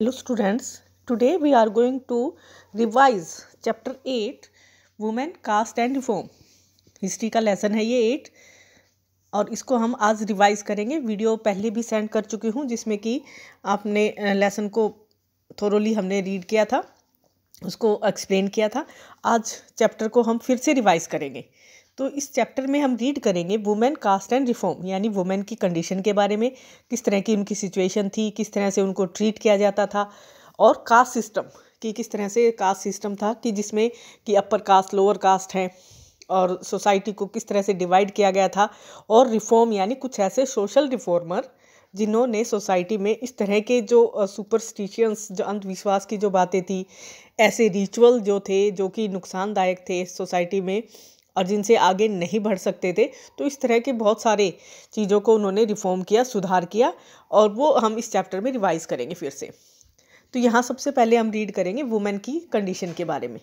hello students today we are going to revise chapter eight women caste and reform history का lesson है ये eight और इसको हम आज रिवाइज करेंगे वीडियो पहले भी सेंड कर चुकी हूँ जिसमें कि आपने लेसन को थोरोली हमने रीड किया था उसको एक्सप्लेन किया था आज चैप्टर को हम फिर से रिवाइज करेंगे तो इस चैप्टर में हम रीड करेंगे वुमेन कास्ट एंड रिफॉर्म यानी वुमेन की कंडीशन के बारे में किस तरह की उनकी सिचुएशन थी किस तरह से उनको ट्रीट किया जाता था और कास्ट सिस्टम कि किस तरह से कास्ट सिस्टम था कि जिसमें कि अपर कास्ट लोअर कास्ट है और सोसाइटी को किस तरह से डिवाइड किया गया था और रिफॉर्म यानी कुछ ऐसे सोशल रिफॉर्मर जिन्होंने सोसाइटी में इस तरह के जो सुपरस्टिशियंस जो अंधविश्वास की जो बातें थी ऐसे रिचुअल जो थे जो कि नुकसानदायक थे सोसाइटी में और जिनसे आगे नहीं बढ़ सकते थे तो इस तरह के बहुत सारे चीज़ों को उन्होंने रिफॉर्म किया सुधार किया और वो हम इस चैप्टर में रिवाइज़ करेंगे फिर से तो यहाँ सबसे पहले हम रीड करेंगे वुमेन की कंडीशन के बारे में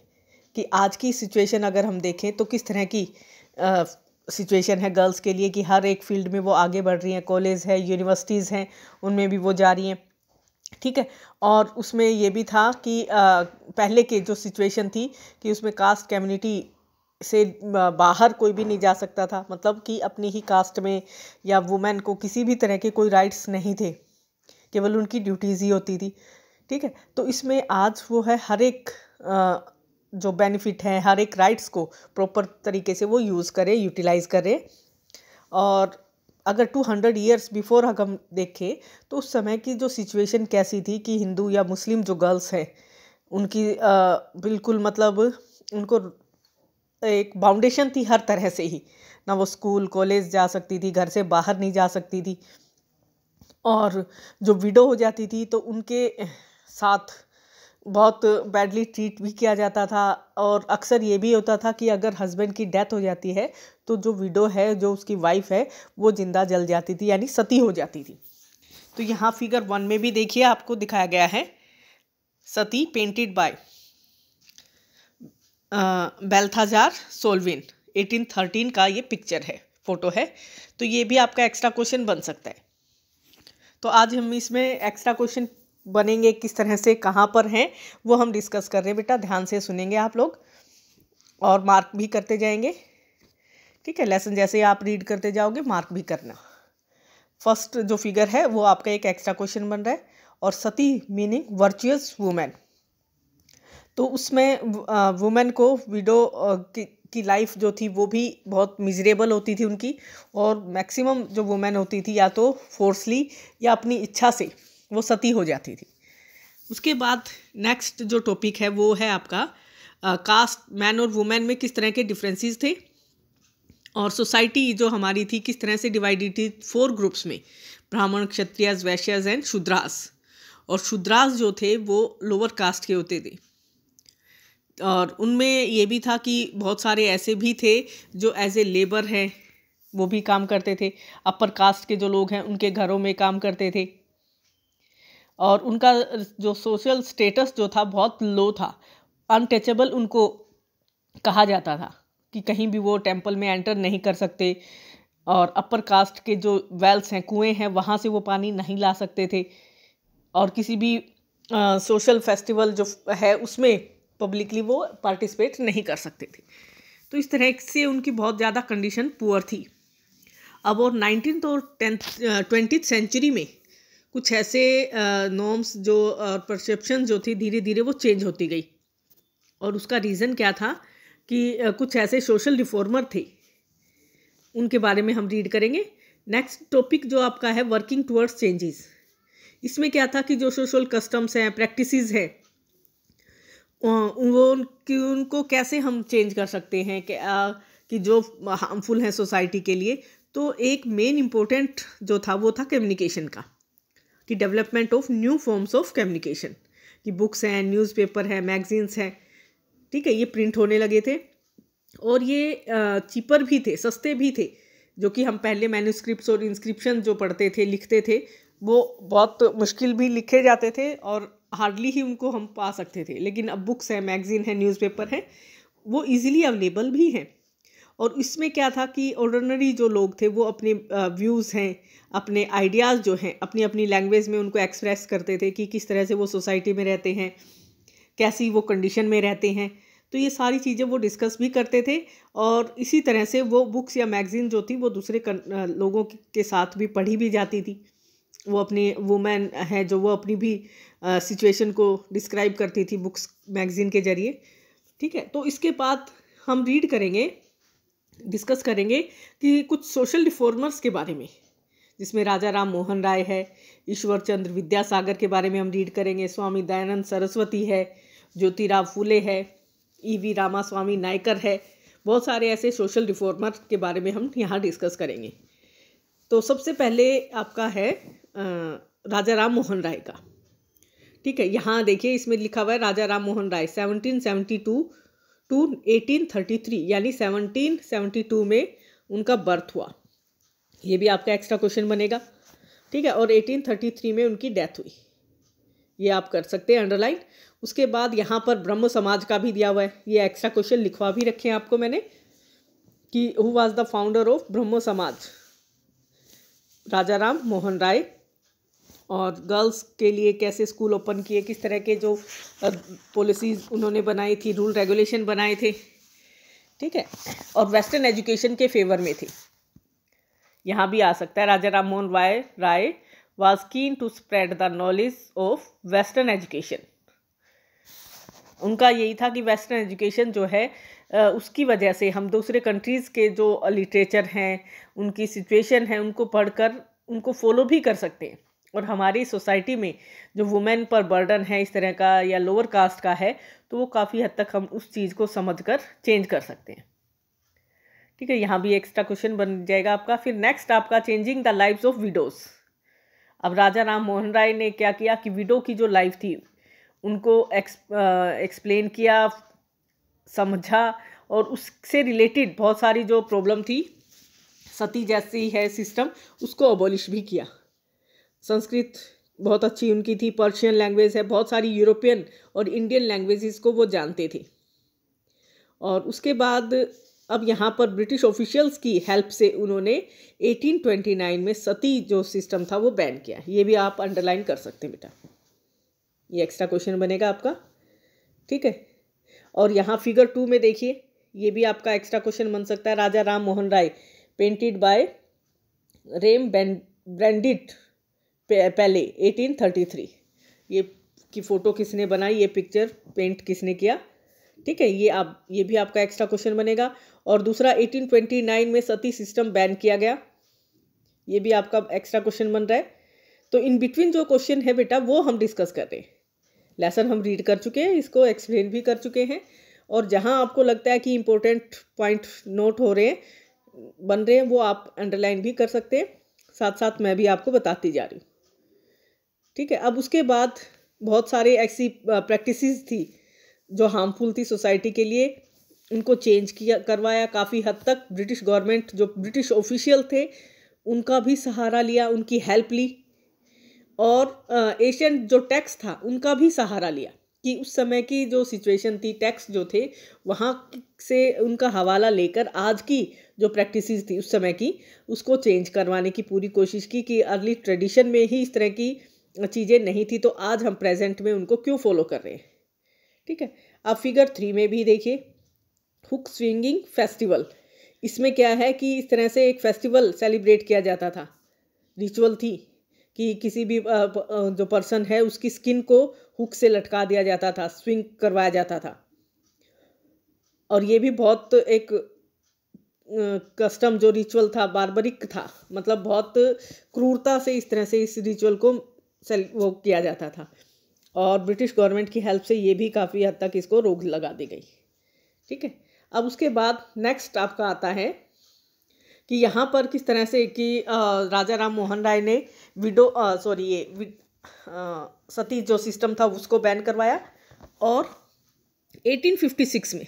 कि आज की सिचुएशन अगर हम देखें तो किस तरह की सिचुएशन है गर्ल्स के लिए कि हर एक फील्ड में वो आगे बढ़ रही हैं कॉलेज है यूनिवर्सिटीज़ हैं उनमें भी वो जा रही हैं ठीक है और उसमें ये भी था कि आ, पहले के जो सिचुएशन थी कि उसमें कास्ट कम्युनिटी से बाहर कोई भी नहीं जा सकता था मतलब कि अपनी ही कास्ट में या वुमेन को किसी भी तरह के कोई राइट्स नहीं थे केवल उनकी ड्यूटीज़ ही होती थी ठीक है तो इसमें आज वो है हर एक जो बेनिफिट है हर एक राइट्स को प्रॉपर तरीके से वो यूज़ करे यूटिलाइज़ करें और अगर टू हंड्रेड ईयर्स बिफोर हम देखें तो उस समय की जो सिचुएशन कैसी थी कि हिंदू या मुस्लिम जो गर्ल्स हैं उनकी आ, बिल्कुल मतलब उनको एक बाउंडेशन थी हर तरह से ही ना वो स्कूल कॉलेज जा सकती थी घर से बाहर नहीं जा सकती थी और जो विडो हो जाती थी तो उनके साथ बहुत बैडली ट्रीट भी किया जाता था और अक्सर ये भी होता था कि अगर हस्बैंड की डेथ हो जाती है तो जो विडो है जो उसकी वाइफ है वो जिंदा जल जाती थी यानी सती हो जाती थी तो यहाँ फिगर वन में भी देखिए आपको दिखाया गया है सती पेंटेड बाय बेल्थाजार सोलविन 1813 का ये पिक्चर है फोटो है तो ये भी आपका एक्स्ट्रा क्वेश्चन बन सकता है तो आज हम इसमें एक्स्ट्रा क्वेश्चन बनेंगे किस तरह से कहाँ पर हैं वो हम डिस्कस कर रहे हैं बेटा ध्यान से सुनेंगे आप लोग और मार्क भी करते जाएंगे ठीक है लेसन जैसे आप रीड करते जाओगे मार्क भी करना फर्स्ट जो फिगर है वो आपका एक एक्स्ट्रा क्वेश्चन बन रहा है और सती मीनिंग वर्चुअस वुमेन तो उसमें वुमेन को विडो की, लाइफ जो थी वो भी बहुत मिजरेबल होती थी उनकी और मैक्सिमम जो वुमेन होती थी या तो फोर्सली या अपनी इच्छा से वो सती हो जाती थी उसके बाद नेक्स्ट जो टॉपिक है वो है आपका कास्ट मैन और वुमेन में किस तरह के डिफरेंसेस थे और सोसाइटी जो हमारी थी किस तरह से डिवाइडेड थी फोर ग्रुप्स में ब्राह्मण क्षत्रियज वैश्यज एंड शुद्रास और शुद्रास जो थे वो लोअर कास्ट के होते थे और उनमें ये भी था कि बहुत सारे ऐसे भी थे जो एज ए लेबर हैं वो भी काम करते थे अपर कास्ट के जो लोग हैं उनके घरों में काम करते थे और उनका जो सोशल स्टेटस जो था बहुत लो था अनटचेबल उनको कहा जाता था कि कहीं भी वो टेम्पल में एंटर नहीं कर सकते और अपर कास्ट के जो वेल्स हैं कुएं हैं वहाँ से वो पानी नहीं ला सकते थे और किसी भी आ, सोशल फेस्टिवल जो है उसमें पब्लिकली वो पार्टिसिपेट नहीं कर सकते थे तो इस तरह से उनकी बहुत ज़्यादा कंडीशन पुअर थी अब और नाइनटीन और टेंथ ट्वेंटी सेंचुरी में कुछ ऐसे नॉर्म्स जो परसेप्शन जो थी धीरे धीरे वो चेंज होती गई और उसका रीज़न क्या था कि कुछ ऐसे सोशल रिफॉर्मर थे उनके बारे में हम रीड करेंगे नेक्स्ट टॉपिक जो आपका है वर्किंग टुवर्ड्स चेंजेस इसमें क्या था कि जो सोशल कस्टम्स हैं प्रैक्टिसेस हैं कि उनको कैसे हम चेंज कर सकते हैं कि, कि जो हार्मफुल हैं सोसाइटी के लिए तो एक मेन इम्पोर्टेंट जो था वो था कम्युनिकेशन का कि development of new forms of communication कि बुक्स हैं न्यूज़पेपर हैं मैगजीन्स हैं ठीक है ये प्रिंट होने लगे थे और ये चीपर भी थे सस्ते भी थे जो कि हम पहले मैन्यूस्क्रिप्ट और इंस्क्रिप्शन जो पढ़ते थे लिखते थे वो बहुत मुश्किल भी लिखे जाते थे और हार्डली ही उनको हम पा सकते थे लेकिन अब बुक्स हैं मैगज़ीन है न्यूज़पेपर है वो इजीली अवेलेबल भी हैं और इसमें क्या था कि ऑर्डनरी जो लोग थे वो अपने व्यूज़ हैं अपने आइडियाज़ जो हैं अपनी अपनी लैंग्वेज में उनको एक्सप्रेस करते थे कि किस तरह से वो सोसाइटी में रहते हैं कैसी वो कंडीशन में रहते हैं तो ये सारी चीज़ें वो डिस्कस भी करते थे और इसी तरह से वो बुक्स या मैगज़ीन जो थी वो दूसरे लोगों के साथ भी पढ़ी भी जाती थी वो अपनी वुमेन हैं जो वो अपनी भी सिचुएशन को डिस्क्राइब करती थी बुक्स मैगज़ीन के ज़रिए ठीक है तो इसके बाद हम रीड करेंगे डिस्कस करेंगे कि कुछ सोशल रिफॉर्मर्स के बारे में जिसमें राजा राम मोहन राय है ईश्वर चंद्र विद्यासागर के बारे में हम रीड करेंगे स्वामी दयानंद सरस्वती है ज्योतिराव फूले है E e V Rama Swami Naicker है बहुत सारे ऐसे सोशल रिफॉर्मर के बारे में हम यहाँ डिस्कस करेंगे तो सबसे पहले आपका है राजा राम मोहन राय का ठीक है यहाँ देखिए इसमें लिखा हुआ है Raja Ram Mohan Roy seventeen seventy two to eighteen thirty three यानी सेवनटीन सेवनटी टू में उनका बर्थ हुआ ये भी आपका एक्स्ट्रा क्वेश्चन बनेगा ठीक है और एटीन थर्टी थ्री में उनकी डेथ हुई ये आप कर सकते हैं अंडरलाइन उसके बाद यहाँ पर ब्रह्म समाज का भी दिया हुआ है ये एक्स्ट्रा क्वेश्चन लिखवा भी रखे हैं आपको मैंने कि who was the founder of Brahmo Samaj राजा राम मोहन राय और गर्ल्स के लिए कैसे स्कूल ओपन किए किस तरह के जो पॉलिसीज़ उन्होंने बनाई थी रूल रेगुलेशन बनाए थे ठीक है और वेस्टर्न एजुकेशन के फेवर में थे यहाँ भी आ सकता है Raja Ram Mohan Roy Roy was keen to spread the knowledge of western education उनका यही था कि वेस्टर्न एजुकेशन जो है उसकी वजह से हम दूसरे कंट्रीज़ के जो लिटरेचर हैं उनकी सिचुएशन है उनको पढ़कर उनको फॉलो भी कर सकते हैं और हमारी सोसाइटी में जो वुमेन पर बर्डन है इस तरह का या लोअर कास्ट का है तो वो काफ़ी हद तक हम उस चीज़ को समझ कर चेंज कर सकते हैं ठीक है यहाँ भी एक्स्ट्रा क्वेश्चन बन जाएगा आपका फिर नेक्स्ट आपका changing the lives of widows अब राजा राम मोहन राय ने क्या किया कि विडो की जो लाइफ थी उनको एक्सप्लेन किया समझा और उससे रिलेटेड बहुत सारी जो प्रॉब्लम थी सती जैसी है सिस्टम उसको अबोलिश भी किया संस्कृत बहुत अच्छी उनकी थी पर्शियन लैंग्वेज है बहुत सारी यूरोपियन और इंडियन लैंग्वेजेस को वो जानते थे और उसके बाद अब यहाँ पर ब्रिटिश ऑफिशियल्स की हेल्प से उन्होंने 1829 में सती जो सिस्टम था वो बैन किया ये भी आप अंडरलाइन कर सकते हैं बेटा ये एक्स्ट्रा क्वेश्चन बनेगा आपका ठीक है और यहाँ फिगर टू में देखिए ये भी आपका एक्स्ट्रा क्वेश्चन बन सकता है Raja Ram Mohan Roy painted by Rembrandt पहले 1833 ये की फ़ोटो किसने बनाई ये पिक्चर पेंट किसने किया ठीक है ये आप ये भी आपका एक्स्ट्रा क्वेश्चन बनेगा और दूसरा 1829 में सती सिस्टम बैन किया गया ये भी आपका एक्स्ट्रा क्वेश्चन बन रहा है तो इन बिटवीन जो क्वेश्चन है बेटा वो हम डिस्कस कर रहे हैं लेसन हम रीड कर चुके हैं इसको एक्सप्लेन भी कर चुके हैं और जहाँ आपको लगता है कि इम्पोर्टेंट पॉइंट नोट हो रहे हैं बन रहे हैं वो आप अंडरलाइन भी कर सकते हैं साथ साथ मैं भी आपको बताती जा रही हूँ ठीक है अब उसके बाद बहुत सारे ऐसी प्रैक्टिसेस थी जो हार्मफुल थी सोसाइटी के लिए उनको चेंज किया करवाया काफ़ी हद तक ब्रिटिश गवर्नमेंट जो ब्रिटिश ऑफिशियल थे उनका भी सहारा लिया उनकी हेल्प ली और एशियन जो टैक्स था उनका भी सहारा लिया कि उस समय की जो सिचुएशन थी टैक्स जो थे वहाँ से उनका हवाला लेकर आज की जो प्रैक्टिसेस थी उस समय की उसको चेंज करवाने की पूरी कोशिश की कि अर्ली ट्रेडिशन में ही इस तरह की चीज़ें नहीं थी तो आज हम प्रेजेंट में उनको क्यों फॉलो कर रहे हैं ठीक है अब फिगर थ्री में भी देखिए हुक स्विंगिंग फेस्टिवल इसमें क्या है कि इस तरह से एक फेस्टिवल सेलिब्रेट किया जाता था रिचुअल थी कि किसी भी जो पर्सन है उसकी स्किन को हुक से लटका दिया जाता था स्विंग करवाया जाता था और ये भी बहुत एक कस्टम जो रिचुअल था बारबरिक था मतलब बहुत क्रूरता से इस तरह से इस रिचुअल को सेल वो किया जाता था और ब्रिटिश गवर्नमेंट की हेल्प से ये भी काफ़ी हद तक इसको रोक लगा दी गई ठीक है अब उसके बाद नेक्स्ट आपका आता है कि यहाँ पर किस तरह से कि राजा राम मोहन राय ने विडो सॉरी ये सती जो सिस्टम था उसको बैन करवाया और 1856 में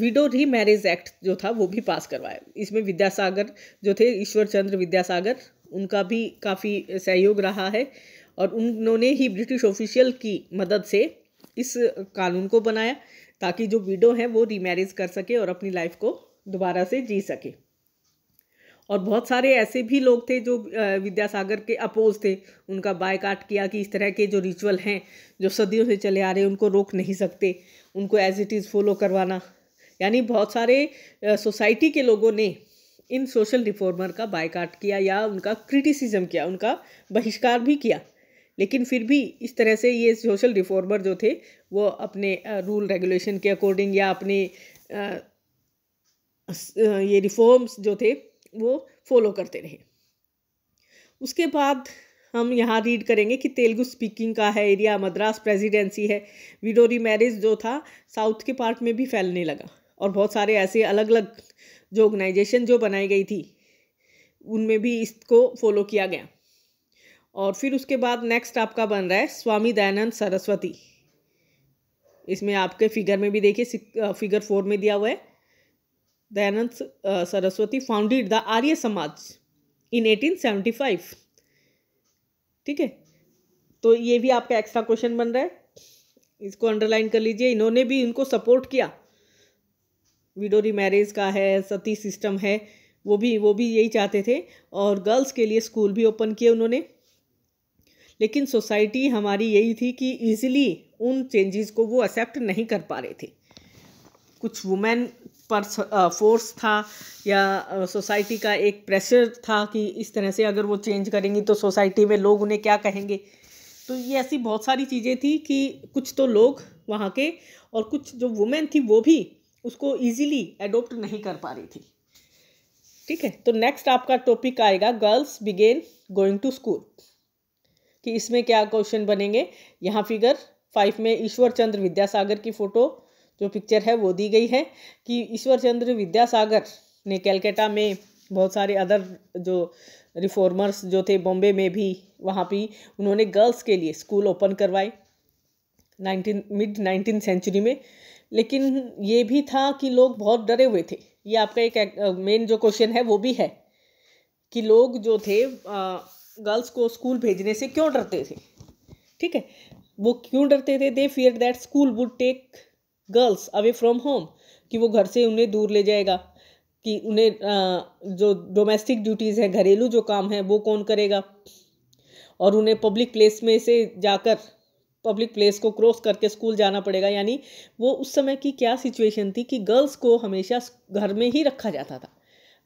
विडो री मैरिज एक्ट जो था वो भी पास करवाया इसमें विद्यासागर जो थे ईश्वर चंद्र विद्यासागर उनका भी काफ़ी सहयोग रहा है और उन्होंने ही ब्रिटिश ऑफिशियल की मदद से इस कानून को बनाया ताकि जो वीडो हैं वो रीमैरिज कर सके और अपनी लाइफ को दोबारा से जी सके और बहुत सारे ऐसे भी लोग थे जो विद्यासागर के अपोज थे उनका बायकाट किया कि इस तरह के जो रिचुअल हैं जो सदियों से चले आ रहे हैं उनको रोक नहीं सकते उनको एज इट इज़ फॉलो करवाना यानी बहुत सारे सोसाइटी के लोगों ने इन सोशल रिफॉर्मर का बायकाट किया या उनका क्रिटिसिज्म किया उनका बहिष्कार भी किया लेकिन फिर भी इस तरह से ये सोशल रिफॉर्मर जो थे वो अपने रूल रेगुलेशन के अकॉर्डिंग या अपने ये रिफॉर्म्स जो थे वो फॉलो करते रहे उसके बाद हम यहाँ रीड करेंगे कि तेलुगु स्पीकिंग का है एरिया मद्रास प्रेसिडेंसी है विडोरी मैरिज जो था साउथ के पार्ट में भी फैलने लगा और बहुत सारे ऐसे अलग अलग जो ऑर्गेनाइजेशन जो बनाई गई थी उनमें भी इसको फॉलो किया गया और फिर उसके बाद नेक्स्ट आपका बन रहा है स्वामी दयानंद सरस्वती इसमें आपके फिगर में भी देखिए फिगर फोर में दिया हुआ है Dayanand Saraswati founded the Arya Samaj in eighteen five ठीक है तो ये भी आपका एक्स्ट्रा क्वेश्चन बन रहा है इसको अंडरलाइन कर लीजिए इन्होंने भी इनको सपोर्ट किया विडो मैरिज का है सती सिस्टम है वो भी वो भी यही चाहते थे और गर्ल्स के लिए स्कूल भी ओपन किए उन्होंने लेकिन सोसाइटी हमारी यही थी कि ईजिली उन चेंजेस को वो एक्सेप्ट नहीं कर पा रहे थे कुछ वुमेन पर फोर्स था या सोसाइटी का एक प्रेशर था कि इस तरह से अगर वो चेंज करेंगी तो सोसाइटी में लोग उन्हें क्या कहेंगे तो ये ऐसी बहुत सारी चीज़ें थी कि कुछ तो लोग वहाँ के और कुछ जो वुमेन थी वो भी उसको ईजिली एडोप्ट नहीं कर पा रही थी ठीक है तो नेक्स्ट आपका टॉपिक आएगा girls begin going to school कि इसमें क्या क्वेश्चन बनेंगे यहाँ फिगर फाइव में ईश्वर चंद्र विद्यासागर की फ़ोटो जो पिक्चर है वो दी गई है कि ईश्वर चंद्र विद्यासागर ने कैलकाटा में बहुत सारे अदर जो रिफॉर्मर्स जो थे बॉम्बे में भी वहाँ पर उन्होंने गर्ल्स के लिए स्कूल ओपन करवाए नाइनटीन मिड नाइनटीन सेंचुरी में लेकिन ये भी था कि लोग बहुत डरे हुए थे ये आपका एक मेन जो क्वेश्चन है वो भी है कि लोग जो थे गर्ल्स को स्कूल भेजने से क्यों डरते थे ठीक है वो क्यों डरते थे they fear that school would take girls away from home कि वो घर से उन्हें दूर ले जाएगा कि उन्हें जो डोमेस्टिक ड्यूटीज़ हैं घरेलू जो काम है वो कौन करेगा और उन्हें पब्लिक प्लेस में से जाकर पब्लिक प्लेस को क्रॉस करके स्कूल जाना पड़ेगा यानी वो उस समय की क्या सिचुएशन थी कि गर्ल्स को हमेशा घर में ही रखा जाता था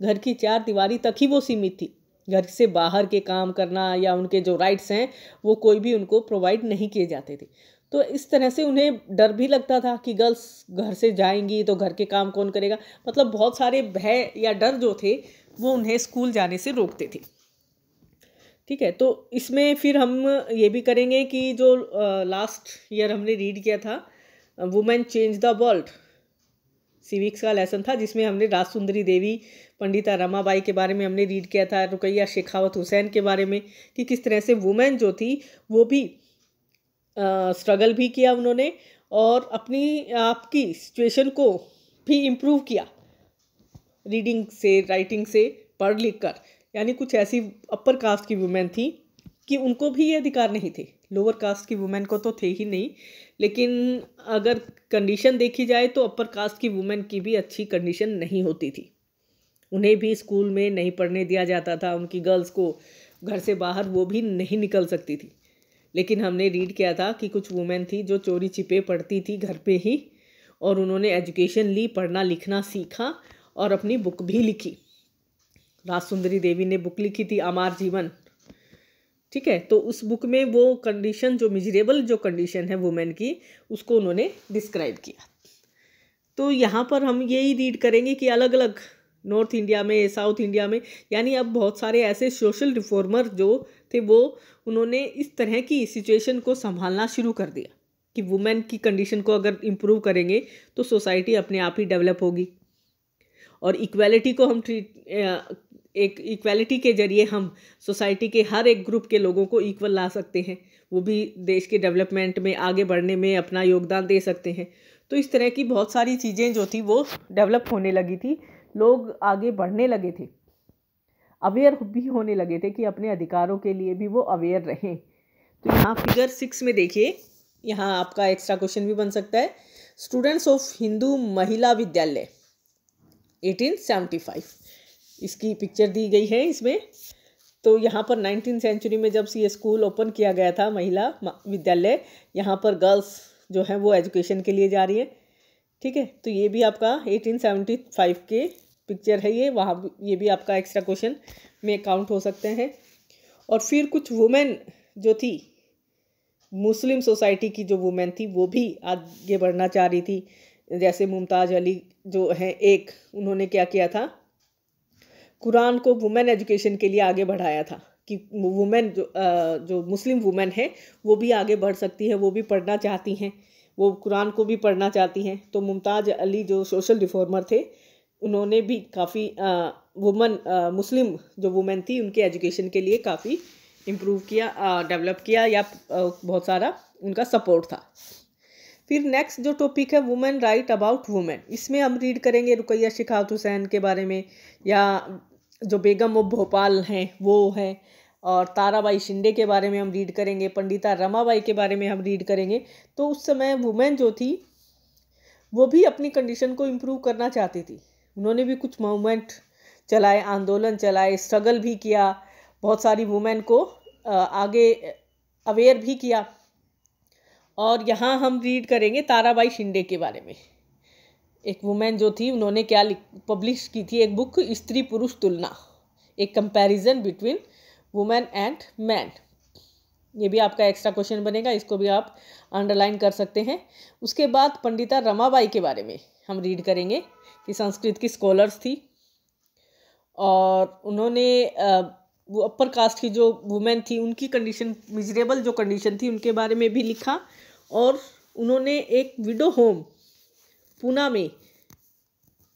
घर की चार दीवारी तक ही वो सीमित थी घर से बाहर के काम करना या उनके जो राइट्स हैं वो कोई भी उनको प्रोवाइड नहीं किए जाते थे तो इस तरह से उन्हें डर भी लगता था कि गर्ल्स घर से जाएंगी तो घर के काम कौन करेगा मतलब बहुत सारे भय या डर जो थे वो उन्हें स्कूल जाने से रोकते थे ठीक है तो इसमें फिर हम ये भी करेंगे कि जो लास्ट ईयर हमने रीड किया था women change the world civics का लेसन था जिसमें हमने राज सुंदरी देवी पंडिता रमाबाई के बारे में हमने रीड किया था रुकैया शेखावत हुसैन के बारे में कि किस तरह से वुमेन जो थी वो भी आ, स्ट्रगल भी किया उन्होंने और अपनी आपकी सिचुएशन को भी इम्प्रूव किया रीडिंग से राइटिंग से पढ़ लिख कर यानी कुछ ऐसी अपर कास्ट की वुमेन थी कि उनको भी ये अधिकार नहीं थे लोअर कास्ट की वुमेन को तो थे ही नहीं लेकिन अगर कंडीशन देखी जाए तो अपर कास्ट की वुमेन की भी अच्छी कंडीशन नहीं होती थी उन्हें भी स्कूल में नहीं पढ़ने दिया जाता था उनकी गर्ल्स को घर से बाहर वो भी नहीं निकल सकती थी लेकिन हमने रीड किया था कि कुछ वुमेन थी जो चोरी छिपे पढ़ती थी घर पे ही और उन्होंने एजुकेशन ली पढ़ना लिखना सीखा और अपनी बुक भी लिखी राज सुंदरी देवी ने बुक लिखी थी अमार जीवन ठीक है तो उस बुक में वो कंडीशन जो मिजरेबल जो कंडीशन है वुमेन की उसको उन्होंने डिस्क्राइब किया तो यहाँ पर हम यही रीड करेंगे कि अलग अलग नॉर्थ इंडिया में साउथ इंडिया में यानी अब बहुत सारे ऐसे सोशल रिफॉर्मर जो थे वो उन्होंने इस तरह की सिचुएशन को संभालना शुरू कर दिया कि वुमेन की कंडीशन को अगर इम्प्रूव करेंगे तो सोसाइटी अपने आप ही डेवलप होगी और इक्वेलिटी को हम ट्रीट एक इक्वेलिटी के जरिए हम सोसाइटी के हर एक ग्रुप के लोगों को इक्वल ला सकते हैं वो भी देश के डेवलपमेंट में आगे बढ़ने में अपना योगदान दे सकते हैं तो इस तरह की बहुत सारी चीज़ें जो थी वो डेवलप होने लगी थी लोग आगे बढ़ने लगे थे अवेयर भी होने लगे थे कि अपने अधिकारों के लिए भी वो अवेयर रहें तो यहाँ फिगर सिक्स में देखिए यहाँ आपका एक्स्ट्रा क्वेश्चन भी बन सकता है स्टूडेंट्स ऑफ हिंदू महिला विद्यालय 1875 इसकी पिक्चर दी गई है इसमें तो यहाँ पर नाइनटीन सेंचुरी में जब ये स्कूल ओपन किया गया था महिला विद्यालय यहाँ पर गर्ल्स जो है वो एजुकेशन के लिए जा रही है ठीक है तो ये भी आपका 1875 के पिक्चर है ये वहाँ ये भी आपका एक्स्ट्रा क्वेश्चन में काउंट हो सकते हैं और फिर कुछ वुमेन जो थी मुस्लिम सोसाइटी की जो वुमेन थी वो भी आगे बढ़ना चाह रही थी जैसे मुमताज़ अली जो हैं एक उन्होंने क्या किया था कुरान को वुमेन एजुकेशन के लिए आगे बढ़ाया था कि वुमेन जो जो मुस्लिम वुमेन हैं वो भी आगे बढ़ सकती है वो भी पढ़ना चाहती हैं वो कुरान को भी पढ़ना चाहती हैं तो मुमताज़ अली जो सोशल रिफॉर्मर थे उन्होंने भी काफ़ी वुमेन मुस्लिम जो वुमेन थी उनके एजुकेशन के लिए काफ़ी इम्प्रूव किया डेवलप किया या बहुत सारा उनका सपोर्ट था फिर नेक्स्ट जो टॉपिक है वुमेन राइट अबाउट वुमेन इसमें हम रीड करेंगे रुकैया शिखावत हुसैन के बारे में या जो बेगम ऑफ भोपाल हैं वो है और ताराबाई शिंदे के बारे में हम रीड करेंगे पंडिता रमाबाई के बारे में हम रीड करेंगे तो उस समय वुमेन जो थी वो भी अपनी कंडीशन को इम्प्रूव करना चाहती थी उन्होंने भी कुछ मूवमेंट चलाए आंदोलन चलाए स्ट्रगल भी किया बहुत सारी वुमेन को आगे अवेयर भी किया और यहाँ हम रीड करेंगे ताराबाई शिंदे के बारे में एक वुमेन जो थी उन्होंने क्या पब्लिश की थी एक बुक स्त्री पुरुष तुलना एक comparison between women and man ये भी आपका एक्स्ट्रा क्वेश्चन बनेगा इसको भी आप अंडरलाइन कर सकते हैं उसके बाद पंडिता रमाबाई के बारे में हम रीड करेंगे कि संस्कृत की स्कॉलर्स थी और उन्होंने वो अपर कास्ट की जो वुमेन थी उनकी कंडीशन मिजरेबल जो कंडीशन थी उनके बारे में भी लिखा और उन्होंने एक विडो होम पूना में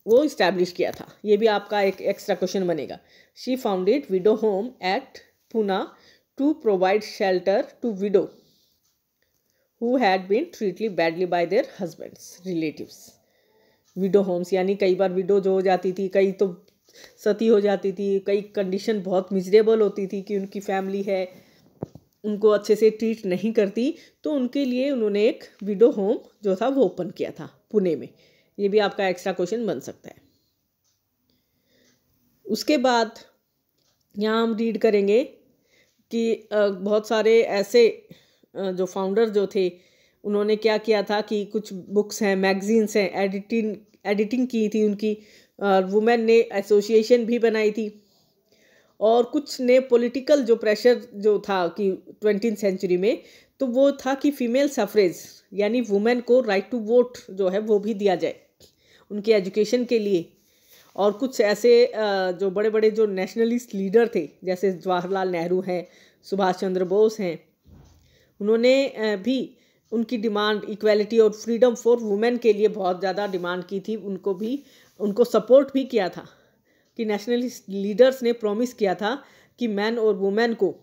वो इस्टेब्लिश किया था ये भी आपका एक एक्स्ट्रा क्वेश्चन बनेगा she founded widow home at Poona to provide shelter to widow who had been treated badly by their husbands relatives widow homes यानी कई बार विडो जो हो जाती थी कई तो सती हो जाती थी कई कंडीशन बहुत मिजरेबल होती थी कि उनकी फैमिली है उनको अच्छे से ट्रीट नहीं करती तो उनके लिए उन्होंने एक विडो होम जो था वो ओपन किया था पुणे में ये भी आपका एक्स्ट्रा क्वेश्चन बन सकता है उसके बाद यहाँ हम रीड करेंगे कि बहुत सारे ऐसे जो फाउंडर जो थे उन्होंने क्या किया था कि कुछ बुक्स हैं मैगजीन्स हैं एडिटिंग एडिटिंग की थी उनकी वुमेन ने एसोसिएशन भी बनाई थी और कुछ ने पॉलिटिकल जो प्रेशर जो था कि ट्वेंटी सेंचुरी में तो वो था कि फीमेल सफरेज यानी वुमेन को राइट टू वोट जो है वो भी दिया जाए उनके एजुकेशन के लिए और कुछ ऐसे जो बड़े बड़े जो नेशनलिस्ट लीडर थे जैसे जवाहरलाल नेहरू हैं सुभाष चंद्र बोस हैं उन्होंने भी उनकी डिमांड इक्वलिटी और फ्रीडम फॉर वुमेन के लिए बहुत ज़्यादा डिमांड की थी उनको भी उनको सपोर्ट भी किया था कि नेशनलिस्ट लीडर्स ने प्रॉमिस किया था कि मैन और वुमेन को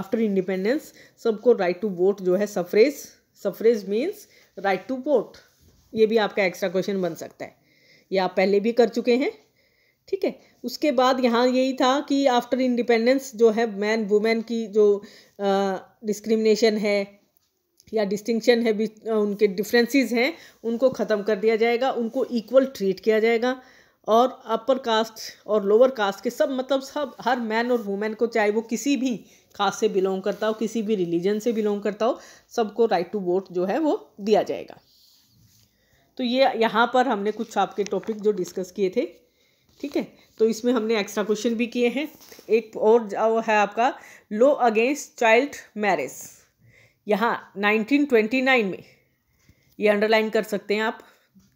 आफ्टर इंडिपेंडेंस सबको राइट टू वोट जो है suffrage suffrage means right to vote ये भी आपका एक्स्ट्रा क्वेश्चन बन सकता है ये आप पहले भी कर चुके हैं ठीक है उसके बाद यहाँ यही था कि आफ्टर इंडिपेंडेंस जो है मैन वुमेन की जो डिस्क्रिमिनेशन है या डिस्टिंक्शन है उनके डिफरेंसेस हैं उनको ख़त्म कर दिया जाएगा उनको इक्वल ट्रीट किया जाएगा और अपर कास्ट और लोअर कास्ट के सब मतलब सब हर मैन और वुमेन को चाहे वो किसी भी कास्ट से बिलोंग करता हो किसी भी रिलीजन से बिलोंग करता हो सबको राइट टू वोट जो है वो दिया जाएगा तो ये यहाँ पर हमने कुछ आपके टॉपिक जो डिस्कस किए थे ठीक है तो इसमें हमने एक्स्ट्रा क्वेश्चन भी किए हैं एक और वो है आपका लो अगेंस्ट चाइल्ड मैरिज यहाँ 1929 में ये अंडरलाइन कर सकते हैं आप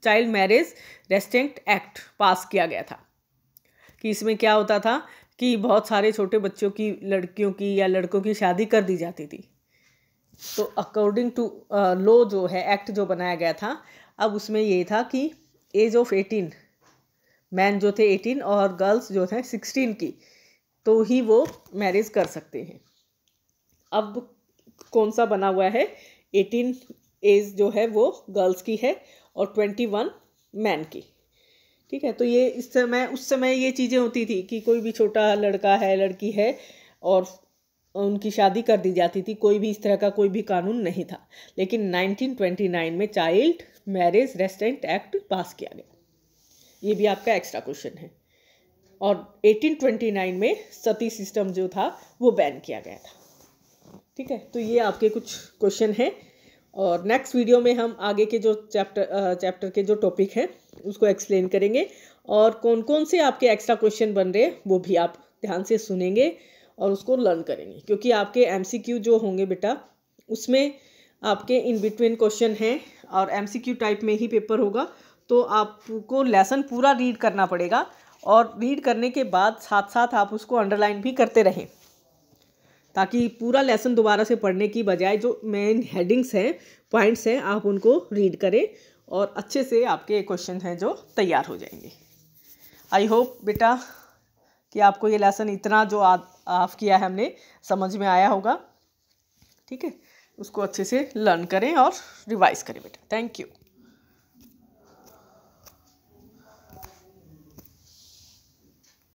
child marriage restraint act pass किया गया था कि इसमें क्या होता था कि बहुत सारे छोटे बच्चों की लड़कियों की या लड़कों की शादी कर दी जाती थी तो अकॉर्डिंग टू लॉ जो है एक्ट जो बनाया गया था अब उसमें ये था कि एज ऑफ एटीन मैन जो थे एटीन और गर्ल्स जो थे सिक्सटीन की तो ही वो मैरिज कर सकते हैं अब कौन सा बना हुआ है एटीन एज जो है वो गर्ल्स की है और ट्वेंटी वन मैन की ठीक है तो ये इस समय उस समय ये चीज़ें होती थी कि कोई भी छोटा लड़का है लड़की है और उनकी शादी कर दी जाती थी कोई भी इस तरह का कोई भी कानून नहीं था लेकिन 1929 में child marriage restraint act pass किया गया ये भी आपका एक्स्ट्रा क्वेश्चन है और 1829 में सती सिस्टम जो था वो बैन किया गया था ठीक है तो ये आपके कुछ क्वेश्चन हैं और नेक्स्ट वीडियो में हम आगे के जो चैप्टर चैप्टर के जो टॉपिक हैं उसको एक्सप्लेन करेंगे और कौन कौन से आपके एक्स्ट्रा क्वेश्चन बन रहे हैं वो भी आप ध्यान से सुनेंगे और उसको लर्न करेंगे क्योंकि आपके एम जो होंगे बेटा उसमें आपके इन बिटवीन क्वेश्चन हैं और एम टाइप में ही पेपर होगा तो आपको लेसन पूरा रीड करना पड़ेगा और रीड करने के बाद साथ साथ आप उसको अंडरलाइन भी करते रहें ताकि पूरा लेसन दोबारा से पढ़ने की बजाय जो मेन हेडिंग्स हैं पॉइंट्स हैं आप उनको रीड करें और अच्छे से आपके क्वेश्चन हैं जो तैयार हो जाएंगे आई होप बेटा कि आपको ये लेसन इतना जो ऑफ किया है हमने समझ में आया होगा ठीक है उसको अच्छे से लर्न करें और रिवाइज करें बेटा थैंक यू